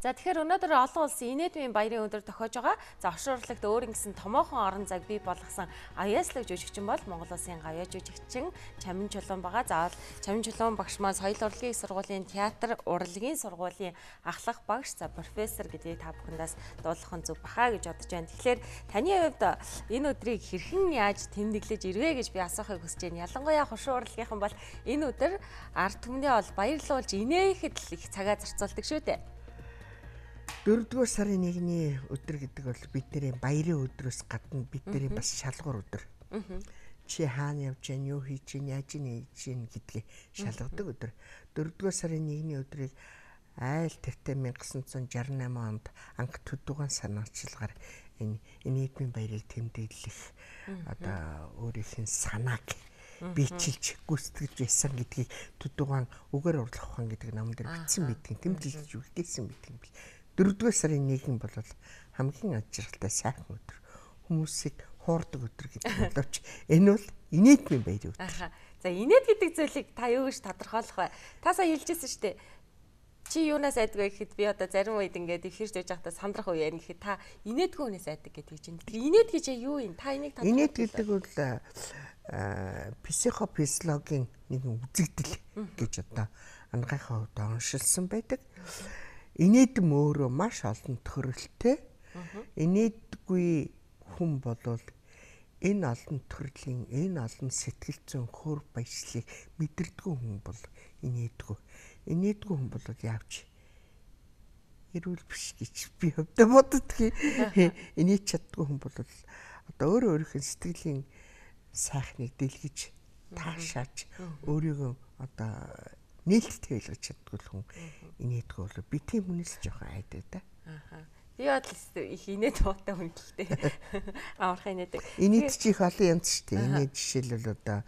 За тэгэхээр өнөөдөр олон улсын инээдмийн баярын өдөр тохиож байгаа. За оршууруулагт өөр ингэсэн томоохон орон зайг бий болгосон аяслаг жүжигчин бол Монгол улсын гавья жүжигчин Чамин Чулуун байгаа. За Чамин Чулуун багш маань соёл урлагийн сургуулийн театр урлагийн сургуулийн ахлах багш за профессор гэдгийг та бүхэндээс дуулах нь зөв баха гэж бодож байна. Тэгэхээр таны хувьд энэ өдрийг хэрхэн яаж тэмдэглэж ирвэ гэж би асуухыг хүсэж байна. Ялангуяа хошуу урлагийнхан бол энэ өдөр ард түмний ол баярлуулж инээхэд л их цагаа зарцуулдаг шүү дээ. Дөрөвдүгээр сарын 1-ний өдөр гэдэг бол бидний баярын өдрөөс гадна бидний бас шалгуур өдөр. Чи хаана явж гэн, юу хийж гэн, яаж гэн чинь гэдгийг шалгадаг өдөр. Дөрөвдүгээр сарын 1-ний өдрийг айл тавтай 1968 онд анх төдөгөн санаачлагаар энэ нийгмийн баярыг тэмдэглэх одоо өөрийнх нь санааг бичилж гүйцэтгэж байсан гэдгийг төдөгөн үгээр урлах ухаан гэдэг намын дээр бичсэн байдгийг тэмдэглэж үлдээсэн байдаг юм бий дөрөвдүгээр сарын 1 нь бол хамгийн аз жаргалтай сайхан өдөр. Хүмүүсийг хуурдаг өдөр гэдэг боловч энэ бол инээдмийн байр өдөр. За инээд гэдэг зүйлийг та юу гэж тодорхойлох вэ? Та сая хэлжсэн шүү дээ. Чи юунаас айдаг вэ гэхэд би одоо зарим үед ингээд их хэрж дэж байхдаа сандрах уу ярина гэхэд та инээдгүй хүнээс айдаг гэдэг гэж байна. Тэгэхээр инээд гэж юу юм? Та энийг тодорхойлох. Инээд гэдэг бол психофизиологийн нэгэн үзэгдэл гэж одоо ангийнхаа хувьд оншилсан байдаг. Mm -hmm Инээдэм өөрөө маш олон төрөлтэй. Инээдгүй хүн болвол энэ олон төрлийн энэ олон сэтгэл зүйн хөр баяслыг мэдэрдгүй хүн бол инээдгүй. Инээдгүй хүн бол явж эрүүл биш гэж би өвдө боддгий. Инээд чаддгүй хүн бол одоо өөрөө өөрийнхөө сэтгэлийн сайхныг дэлгэж таашааж өөрийгөө одоо нээлттэй илгэж чаддгүй л хүн инээдгүй болов би тийм хүнээс жоохон айдаг да. Ахаа. Би бол их инээд дуутай хүн л дээ. Амархан инээдэг. Инээд чи их олон янз шүү дээ. Инээд жишээлбэл одоо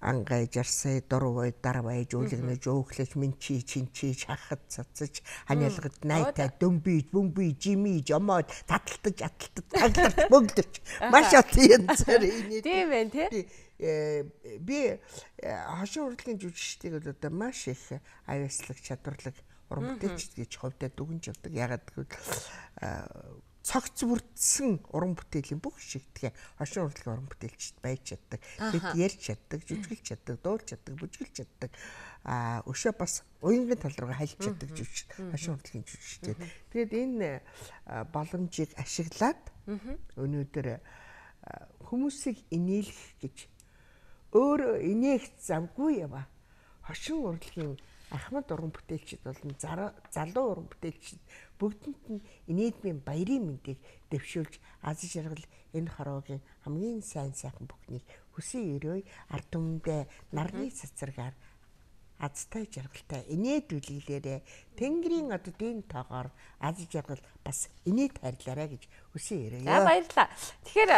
ангай жарсай дурвой дарвай жуулгнаж өөхлөж минчи чинчи хахад цацаж ханиалгад найтай дөмбиж бөмбиж жими жомоод таталтаж аталтаж таглаж бөглөж маш их юм зэрэг энийг тийм байх тий би э, э, хошин урлагийн жүжигчдийг бол одоо маш их авяслаг чадварлаг уран бүтээлчд гэж ховдод дүгнж явдаг. Ягаад гэвэл цогц бүрдсэн уран бүтээлийн бүх шигтгэн хошин урлагийн уран бүтээлчд байж чаддаг. Тэд ярьж чаддаг, жүжиглж чаддаг, дуулж чаддаг, бүжиглж чаддаг. Аа өшөө бас уянгийн тал руу хальж чаддаг жүжигч, хошин урлагийн жүжигчтэй. Тэгээд энэ боломжийг ашиглаад өнөөдөр хүмүүсийг инээлгэх гэж өөр инээх завгүй яваа. Хошин урлагийн Ахмад уран бүтээлчид бол залуу уран бүтээлчид бүгдэнд нь инээдмийн баярын мэндийг дэвшүүлж аз жаргал энэ хороогийн хамгийн сайн сайхан бүхнийг хүсэн өрөө ард түмэндээ нарны цэцэргээр азтай жаргалтай инээд үлгэлээрэ Тэнгэрийн оддын тоогоор аз жаргал бас инээд харьлаарэ гэж үсэн яриа. За баярлалаа. Тэгэхээр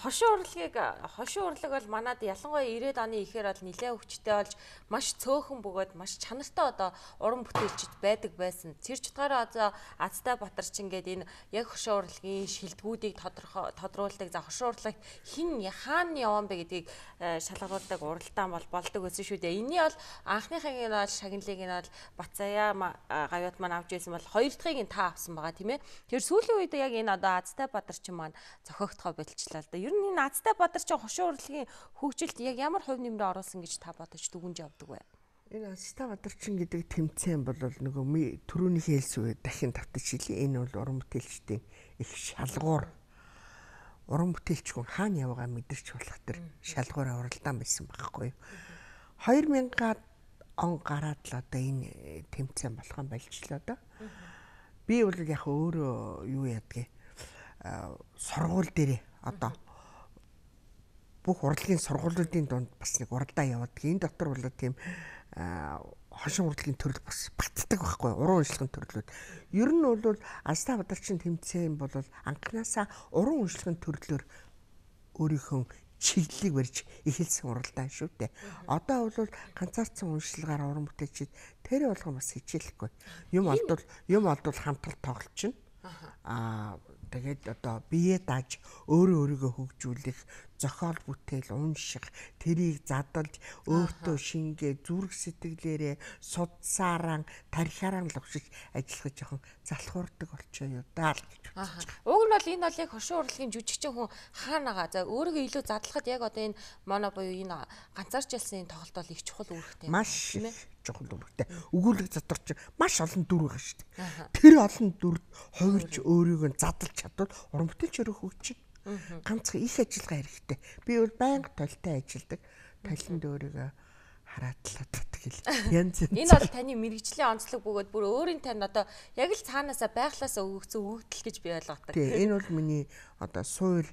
хошин урлагийг хошин урлаг бол манад ялангуяа 90-ад оны ихээр бол нэлээд өвчтэй болж маш цөөхөн бөгөөд маш чанартай одоо уран бүтээлчд байдаг байсан. Тэр чутгаараа одоо Азтай Батарч ингээд энэ яг хошин урлагийн шилдэгүүдийг тодорхой тодруулдаг. За хошин урлаг хин хаана яваан бэ гэдгийг шалгаруулдаг уралдаан бол болдог гэсэн шүү дээ. Эний бол анхныхыг нь бол шагналыг нь бол Бацаая гавьяд маань авч ирсэн бол хоёр дахьыг нь та авсан байгаа тийм ээ. Тэр сүүлийн үед яг энэ энэ одоо Азтай Бадарчин маань зохиогдохоо болчлаа л да. Ер нь энэ Азтай Бадарчин хошин урлагийн хөгжилд яг ямар хувь нэмрээ оруулсан гэж та бодож дүгнж явдаг вэ? Энэ Азтай Бадарчин гэдэг тэмцээн бол нөгөө төрөүний хэлсүүгээ дахин давтаж хэлье. Энэ бол уран бүтээлчдийн их шалгуур уран бүтээлч хүн хаана явгаа мэдэрч болох төр шалгуур уралдаан байсан байхгүй юу. 2000-аад он гараад л одоо энэ тэмцээн болох юм болчлоо да. Би бол яг өөрөө юу ядгийг сургууль дээрээ одоо бүх урлагийн сургуулиудын дунд бас нэг уралдаа явуулдаг. Энэ дотор бол тийм хошин урлагийн төрөл бас батдаг байхгүй уран уншлагын төрлүүд. Ер нь бол Анста бадарчин тэмцээн бол анханасаа уран уншлагын төрлөөр өөрийнхөө чиглэлийг барьж эхэлсэн уралдаан шүү дээ. Одоо бол ганцаарцсан уншлагаар уран бүтээчид тэр болгон бас хичээлэхгүй. Юм олдвол юм олдвол хамтрал тоглолч нь аа тэгээд одоо бие дааж өөрөө өөрийгөө хөгжүүлэх зохиол бүтээл унших тэрийг задалж өөртөө шингээ зүрх сэтгэлээрээ судсаараа тархиараа л өгшөж ажиллах жоохон залхуурдаг болчихоо юу даа л гэж бодож байна. Уг нь бол энэ бол яг хошин урлагийн жүжигчин хүн хаанага за өөрийгөө илүү задлахад яг одоо энэ моно буюу энэ ганцаарч ялсан энэ тоглолт бол их чухал үүрэгтэй. Маш жоохон дүрхтэй. Өгүүлэг задарч маш олон дүр байгаа шүү дээ. Тэр олон дүр хувирч өөрийг нь задлж чадвал уран бүтээлч өрөх өгч ганцхан их ажиллагаа хэрэгтэй. Би бол байнга толтой ажилладаг. Толинд өөрийгөө хараадлаад тэгэл. Янз янз. Энэ бол таны мэрэгжлийн онцлог бөгөөд бүр өөрийн тань одоо яг л цаанаасаа байглаасаа өгөгдсөн өгөгдөл гэж би ойлгодог. Тийм энэ бол миний одоо суурь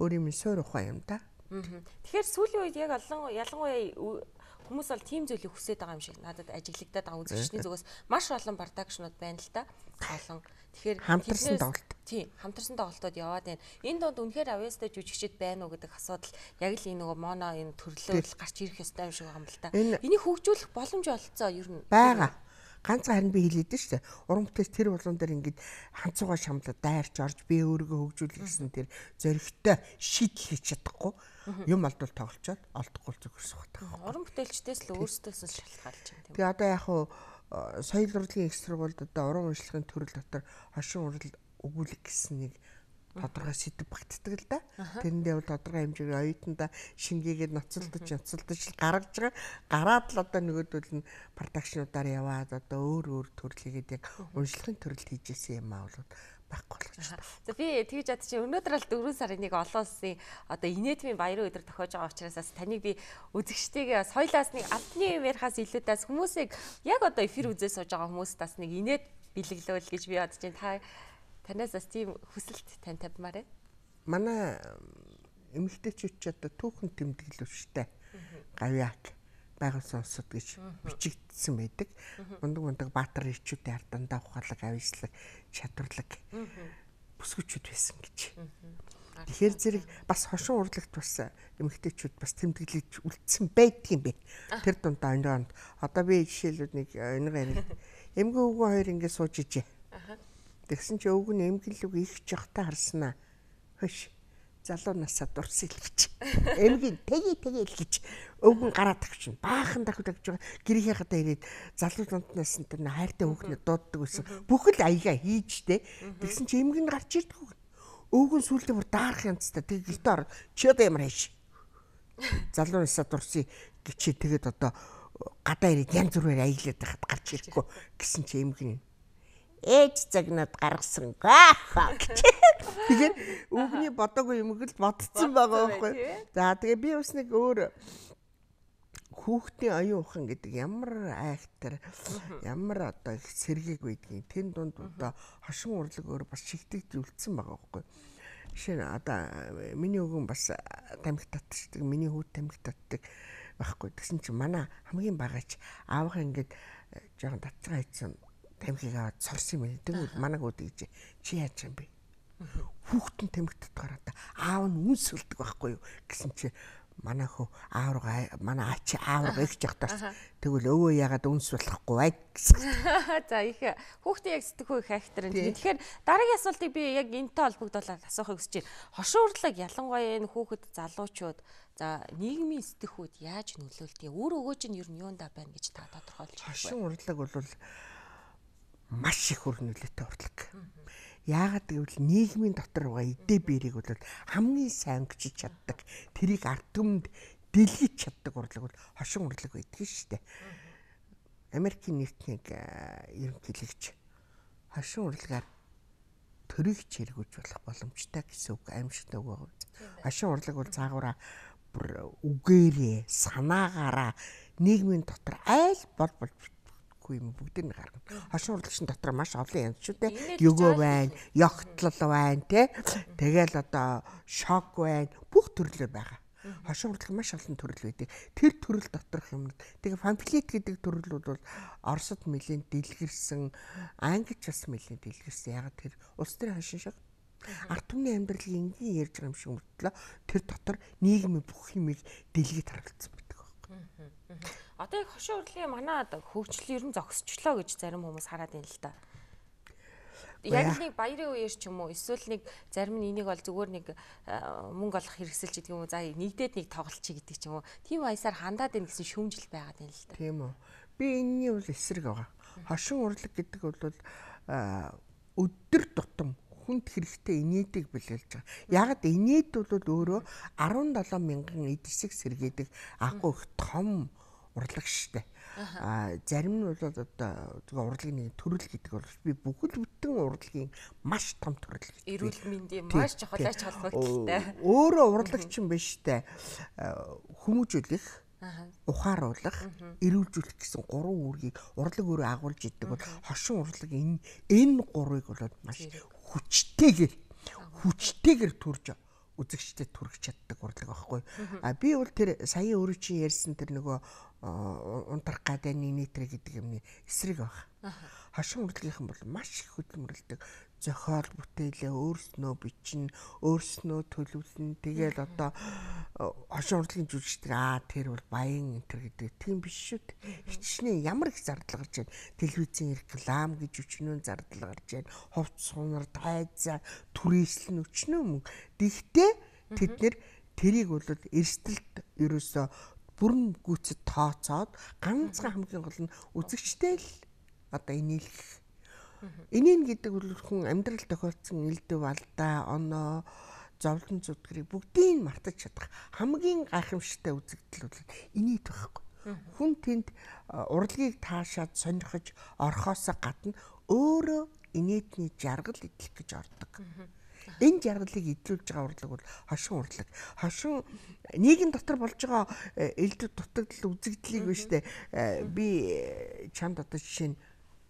өөрийн минь суурь ухаан юм да. Аа. Тэгэхээр сүүлийн үед яг олон ялангуяа Хүмүүс бол тийм зүйлийг хүсээд байгаа юм шиг надад ажиглагдаад байгаа э? үзэгчний зүгээс маш олон бардагшнууд байна л та. Олон. Тэгэхээр хамтарсан тоглолт. Тийм, хамтарсан тоглолтод яваад байна. Энэ донд үнэхээр авьяастай жүжигчд байна уу гэдэг асуудал яг л энэ нөгөө моно энэ төрлөөр гарч ирэх ёстой юм шиг байна л та. Энийг хөгжүүлэх боломж олцоо ер нь. Бага. Ганц харин би хэлээд шүү дээ. Уран бүтэц тэр болон дээр ингээд ханцуугаа шамлаад дайрч орж би өөрийгөө хөгжүүлэх гэсэн тэр зөрөгтэй шийдэл хийж чадахгүй юм алдвал тоглолцоод олдохгүй зүгэрсэх байдаг. Уран бүтээлчдээс л өөрсдөөс л шалтгаалж байна тийм. Тэгээ одоо яг хуу э, соёл урлагийн их сургуульд одоо уран уншлагын төрөл дотор хошин урал өгүүлэх гэсэн нэг тодорхой сэдв багтдаг л да. Тэрэндээ бол тодорхой хэмжээний оюутанда шингээгээд ноцолдож ноцолдож гаргаж байгаа. Гараад л одоо нөгөөдөл нь продакшнуудаар яваад одоо өөр өөр төрлийгээд яг уншлахын төрөл хийжсэн юм аа бол байхгүй болгож байна. За би тэгж ад чи өнөөдөр л 4 сарын нэг олон улсын одоо инээдмийн баярын өдөр тохиож байгаа учраас таныг би үзэгчтэйгээ соёлоос нэг алтны юмрахаас илүүдээс хүмүүсийг яг одоо эфир үзээс сууж байгаа хүмүүст бас нэг инээд бэлэглөөл гэж би бодож байна. Та Танаас бас тийм хүсэлт тань тавьмаар байна. Манай эмэгтэйчүүд ч одоо түүхэн тэмдэглэвчтэй гавьяат байгуулсан улсад гэж бичигдсэн байдаг. Мундаг мундаг баатар ирчүүдийн ард дандаа ухаалаг, авижлаг, чадварлаг бүсгүүчүүд байсан гэж. Тэгэхээр зэрэг бас хошин урлагт бас эмэгтэйчүүд бас тэмдэглэж үлдсэн байдгийн бэ. Тэр дунд өнөөнд одоо би жишээлбэл нэг өнөг арил эмгэн өвгөн хоёр ингэ сууж ижээ. Ахаа Тэгсэн чи өвг нь эмгэлүг их жохтой харснаа. Хөш. Залуу насаа дурсан л гэж. Эмгийн тэгээ тэгээ л гэж өвг нь гараад тавчин. Баахан давж тавж байгаа. Гэрийнхээ хата ирээд залуу дунднаас нь тэр хайртай өвгнө дууддаг байсан. Бүхэл аяга хийжтэй. Тэгсэн чи эмгэн гарч ирдэг. Өвг нь сүулдэ бүр даарах юмцтай. Тэгээ гэртээ ороод чи одоо ямар хайш. Залуу насаа дурсан гэчээ тэгээд одоо гадаа ирээд янз бүрээр аялаад байхад гарч ирэхгүй гэсэн чи эмгэн нь ээж загнад гаргасан гэх гэж. Тэгээд өвгний бодоогүй юмг л бодцсон байгаа байхгүй. За тэгээ би бас нэг өөр хүүхдийн оюун ухан гэдэг ямар айхтар ямар одоо их сэргийг байдгийг тэн дунд одоо хошин урлаг өөр бас шигтгэж үлдсэн байгаа байхгүй. Жишээ нь одоо э, миний өгөн бас э, тамхи татдаг, миний хүүд тамхи татдаг байхгүй. Тэгсэн чинь манай хамгийн багаач аавах ингээд э, жоохон татцгаа хийсэн тамхиг аваад сорсон юм. Тэгвэл манаг үдэгж чи яаж юм бэ? Хүүхдэн тамхигт гараад аав нь үнсэлдэг байхгүй юу гэсэн чи манай хөө аавргаа манай ачи аавргаа их жагтаас тэгвэл өвөө ягаад үнс болохгүй бай гэсэн. За их хүүхдээ яг сэтгэхүй их актер энэ. Тэгэхээр дараагийн асуултыг би яг энэтэй холбогдуулаад асуухыг хүсэж байна. Хошин урлаг ялангуяа энэ хүүхэд залуучууд за нийгмийн сэтгэхүйд яаж нөлөөлдөг? Үр өгөөж нь ер нь юундаа байна гэж та тодорхойлж байна. Хошин урлаг бол маш их өр нөлөөтэй урлаг. Яагаад гэвэл нийгмийн дотор байгаа эдээ бэрийг бол хамгийн сайн гжиж чаддаг, тэрийг ардгүмд дэлгэж чаддаг урлаг бол хошин урлаг байдаг шүү дээ. Америкийн нийтнийг ерөнхийлэгч хошин урлагаар төрийг чиргүүлж болох боломжтой гэсэн үг аимшигтай үг байна. Хошин урлаг бол цаагаараа бүр үгээрээ, санаагаараа нийгмийн дотор айл бол бол хэрэггүй юм бүгдийг нь гаргана. Хошин урлагчин дотор маш олон янз шүү дээ. Його байна, ёгтлол байна, тэ. Тэгэл одоо шок байна, бүх төрлөө байгаа. Хошин урлаг маш олон төрөл байдаг. Тэр төрөл доторх юмнууд. Тэгээ памфлет гэдэг төрөл бол Оросд нэлээд дэлгэрсэн, Англич бас нэлээд дэлгэрсэн. Яг тэр улс төрийн хошин шиг ард түмний амьдралыг энгийн ярьж байгаа юм шиг мөртлөө тэр дотор нийгмийн бүх юмыг дэлгэц харуулсан. Одоо яг хошин урлагийн манай хөгжил ер нь зогсчлоо гэж зарим хүмүүс хараад байна л да. Яг нэг баярын үеэр ч юм уу эсвэл нэг зарим нь энийг бол зүгээр нэг мөнгө олох хэрэгсэл ч гэдэг юм уу за нэгдээд нэг тоглолч гэдэг ч юм уу тийм аясаар хандаад байна гэсэн шүүмжил байгаад байна л да. Тийм үү. Би энэний үл эсрэг байгаа. Хошин урлаг гэдэг бол өдөр тутам хүнд хэрэгтэй инээдэг билэлж байгаа. Яг л инээд бол өөрөө 17 мянган эд хэсэг сэргээдэг аггүй их том урлаг штэ. А зарим нь бол одоо зүгээр урлагийн нэг төрөл гэдэг бол би бүхэл бүтэн урлагийн маш том төрөл гэдэг. Эрүүл мэндийн маш чухал ач холбогдолтой. Өөрөө урлагч юм биш штэ. Э, хүмүүжүүлэх ухааруулах, эрүүлжүүлэх гэсэн гурван үүргийг урлаг өөрөө агуулж иддэг бол хошин урлаг энэ энэ гурыг болоод маш хүчтэйгээр хүчтэйгээр төрж үзэгчдэд түргэж чаддаг урлаг байхгүй. А би бол тэр сая өөрөө чи ярьсан тэр нөгөө унтрах гадаа нийтрэ гэдэг юмны эсрэг баг. Хошин урлагийнхан бол маш их хөдөлмөрлөдөг, зохиол бүтээлээ өөрснөө бичнэ, өөрснөө төлөвлөн. Тэгэл одоо хошин э, урлагийн жүжигчдэр аа тэр бол баян энэ гэдэг тийм биш шүү дээ. Хичнээн ямар их зардал гарч байна. Телевизийн реклам гэж өчнөө зардал гарч байна. Ховц сунар тайзаа түрээслэн өчнөө мөнгө. Тэгтээ тэд нэр тэрийг бол эрсдэлт ерөөсөө бүрэн гүйцэд тооцоод ганцхан хамгийн гол нь үзэгчтэй л одоо инээлэх Энийн гэдэг бол хүн амьдрал тохиолдсон элдв алдаа, оноо, зовлон зүтгэрийг бүгдийг нь мартаж чадах хамгийн гайхамшигтай үзэгдэл бол энийг байхгүй. Хүн тэнд урлагийг таашаад сонирхож орхосоо гадна өөрөө инээдний жаргал идэх гэж ордог. Энэ жаргалыг идэвлүүлж байгаа урлаг бол хошин урлаг. Хошин нийгэм дотор болж байгаа э, элдв дутагдал үзэгдлийг биш үү? Э, би э, чамд одоо жишээ нь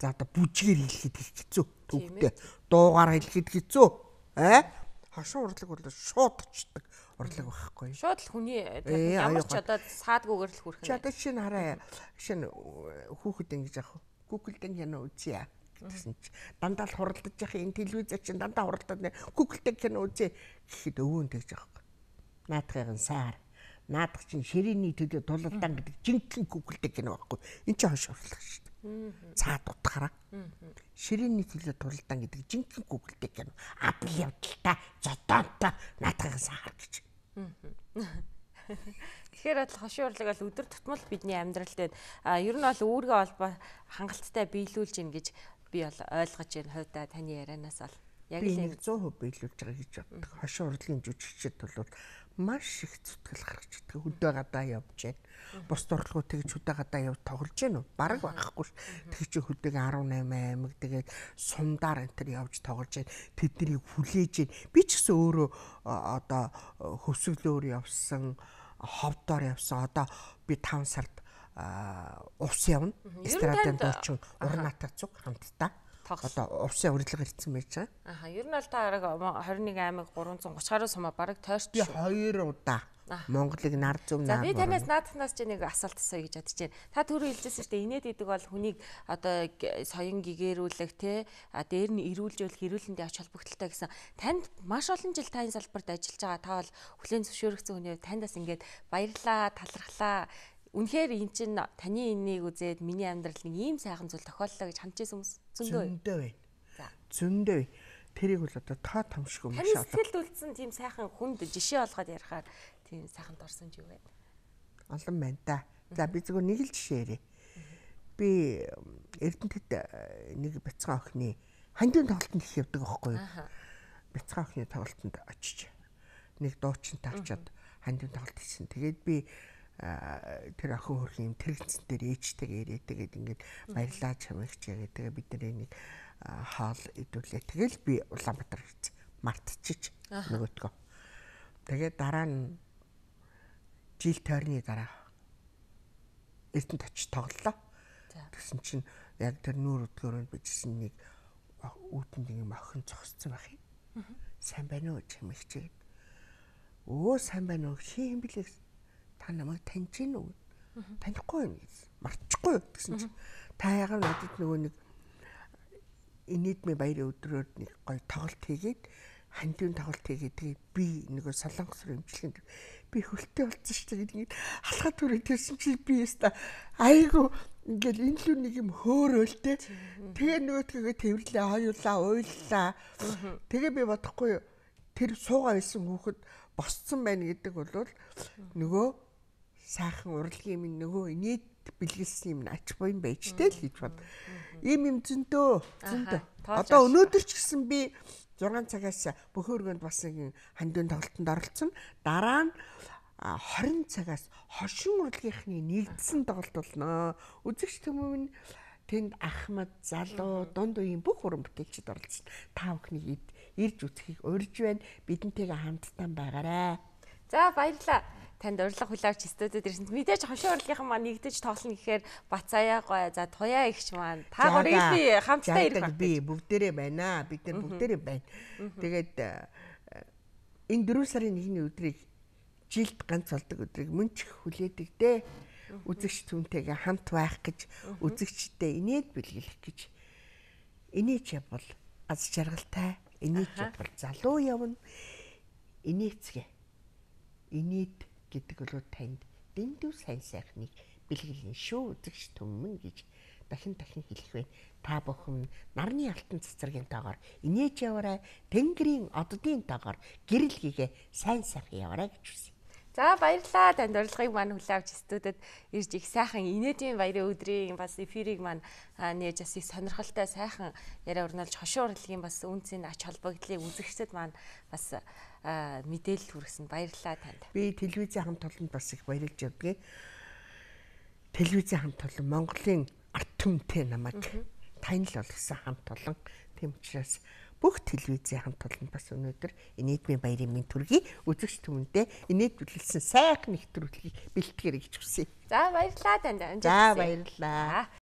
За одоо бүжгээр хэлэхэд хэцүү төвхтэй. Дуугаар хэлэхэд хэцүү. Аа хошин урлаг бол шууд очдаг урлаг байхгүй. Шууд л хүний э, ямар ч одоо саадгүйгээр л хүрхэн. Чи одоо шинэ хараа. Шинэ э, хүүхэд ингэж яах вэ? Google-д кино үзье гэсэн чи дандаа л хуралдаж явах энэ телевизээ чинь дандаа хуралдаад нэ Google-д кино үзье гэхэд өвөөн тэгж яах вэ? Наадхын саар наадах чинь ширээний төлөө тулалдаан гэдэг жинхэнэ Google-д кино байхгүй. Энд чинь хош урлаг шүү цаад утгаараа ширээний төлөө тулалдаан гэдэг жинхэнэ гүгэлтэй юм адал явдалтай зодоонтой наатахаас хар гэж Тэгэхээр бол хошин урлаг бол өдөр тутмал бидний амьдралд байна. А ер нь бол үүргээ олбо хангалттай биелүүлж гин гэж би бол ойлгож байна хувьда таны ярианаас бол яг л яг 100% биелүүлж байгаа гэж боддог. Хошин урлагийн жүжигчид бол маш их зүтгэл гаргаж идэг. Хөдөө гадаа явж гээд бус дурлгуу тэгж хөдөө гадаа яв тоглож гэнэ үү? Бараг байхгүй ш. Тэг чи хөдөг 18 аймаг тэгээд сумдаар энэ төр явж тоглож гээд тэднийг хүлээж гээд би ч гэсэн өөрөө одоо хөвсгөлөөр явсан, ховдоор явсан. Одоо би 5 сард ус явна. Эстрадын дуучин Урнатар цуг хамтдаа одоо увсын урилга ирсэн байж байгаа. Аха, ер нь бол та арга 21 аймаг 330 гаруй сумаа бараг тойрч. Би хоёр удаа Монголыг нар зөв наа. За би танаас наадахнаас чинь нэг асуулт асууя гэж бодож байна. Та түрүү хэлжсэн шүү дээ. Инээд идэг бол хүнийг одоо соён гэгэрүүлэх те а дээр нь эрүүлжүүлэх, эрүүлэндээ ач холбогдолтой гэсэн. Танд маш олон жил тань салбарт ажиллаж байгаа. Та бол хүлэн зөвшөөрөгдсөн хүний хувьд таньдас ингээд баярлаа, талархлаа Үнэхээр эн чинь таны энийг үзээд миний амьдрал нэг ийм сайхан зүйл тохиоллоо гэж хандж исэн хүмүүс зөндөө. Зөндөө байна. За. Зөндөө байна. Тэрийг бол одоо та томшгүй маш олон. Сэтгэлд үлдсэн тийм сайхан хүнд жишээ олгоод ярихаар тийм сайхан дурсан ч юу вэ? Олон байна да. За би зөвхөн нэг л жишээ ярив. Би Эрдэнэтэд э, нэг бяцхан охины хандын тоглолтод их явдаг аахгүй юу? Бяцхан охины тоглолтод очиж нэг дуучин тавчаад хандын тоглолт хийсэн. Тэгээд би Э, тэр охин хөрхийн юм тэрэгцэн дээр ээжтэйг ирээд тэгээд ингээд баярлаа чамагч яагаад тэгээд бид нэр нэг хаал идүүлээ. Тэгэл би Улаанбаатар ирсэн. Мартчих нөгөөдгөө. Тэгээд дараа нь жил тойрны дараа Эрдэнэт очиж тоглолоо. Тэгсэн чинь яг тэр нүүр өдгөрөнд бичсэн нэг үүтэнд юм охин зогсцсан байх юм. Сайн байна уу чамэгч. Өө сайн байна уу хин юм блэ гэсэн та намайг таньж гин үү? Танихгүй юм. Марчихгүй гэсэн чинь та яагаад надад нөгөө нэг инэдмийн баярын өдрөөр нэг гоё тоглолт хийгээд хандивын тоглолт хийгээд тэгээ би нөгөө солонгос руу имжлэхэд би хөлтэй болсон шүү дээ ингээд алхаа түрээ тэрсэн чи би яста айгу ингээд энэ л нэг юм хөөрөөлтэй тэгээ нөгөө тэгээ тэрвэрлээ хоёулаа уйллаа тэгээ би бодохгүй тэр суугаа байсан хүүхэд босцсон байна гэдэг бол нөгөө сайхан урлагийн минь нөгөө нийт бэлгэлсэн юм ач буян байж тэл гэж бод. Ийм юм зөндөө зөндөө. Одоо өнөөдөр ч гэсэн би 6 цагаас бөхөөргөнд бас нэг хандын тоглолтод оролцсон. Дараа нь 20 цагаас хошин урлагийнхны нэгдсэн тоглолт болно. Үзэгч төмөн тэнд ахмад залуу дунд үеийн бүх уран бүтээлчид оролцсон. Та бүхний ирж үзхийг урьж байна. Бидэнтэйгээ хамтдаа байгаарай. За баярлалаа танд урилга хүлээвч студид ирсэнд мэдээж хошин урлагийнхан маань нэгдэж тоглоно гэхээр Бацаая гоё за Туяа ихч маань та гурыг би хамтдаа ирэх би бүгдээрээ байна аа бид нар бүгдээрээ байна. Тэгээд э, энэ 4 сарын 1-ний өдрийг жилд ганц болдог өдрийг мөн ч хүлээдэг дээ. Үзэгч түнтэйгээ хамт байх гэж үзэгчтэй инээд бэлгэлэх гэж инээж явбал аз жаргалтай инээж явбал залуу явна инээцгээ инээд гэдгэлөө танд дэндүү сайн сайхныг бэлгэлнэ шүү үзэгч түмэн гэж дахин дахин хэлэх вэ. Та бүхэн нарны алтан цэцэргийн тоогоор инээж яваарай, тэнгэрийн оддын тоогоор гэрэл хийгээ сайн сайхан яваарай гэж үсэ. За баярлалаа. Танд урилгыг маань хүлээвч студид ирж их сайхан инээдийн баярын өдрийн бас эфирийг маань нээж бас их сонирхолтой сайхан яриа урнуулж хошуу урлагийн бас үнцний ач холбогдлыг үзэгчдэд маань бас мэдээлэл хүргэсэнд баярлалаа танд. Би телевизийн хамт толонд бас их баярлж явдгийг. Телевизийн хамт толон Монголын арт түмтэй намайг танил болгосон хамт толон тийм учраас бүх телевизийнхэн тулд бас өнөөдөр нийгмийн баярын мэнд төргий үзэгч түмэндээ инээдвэрлэлсэн сайхан нэвтрүүлгийг бэлтгэр гэж хүсье. За баярлалаа танд. За баярлалаа.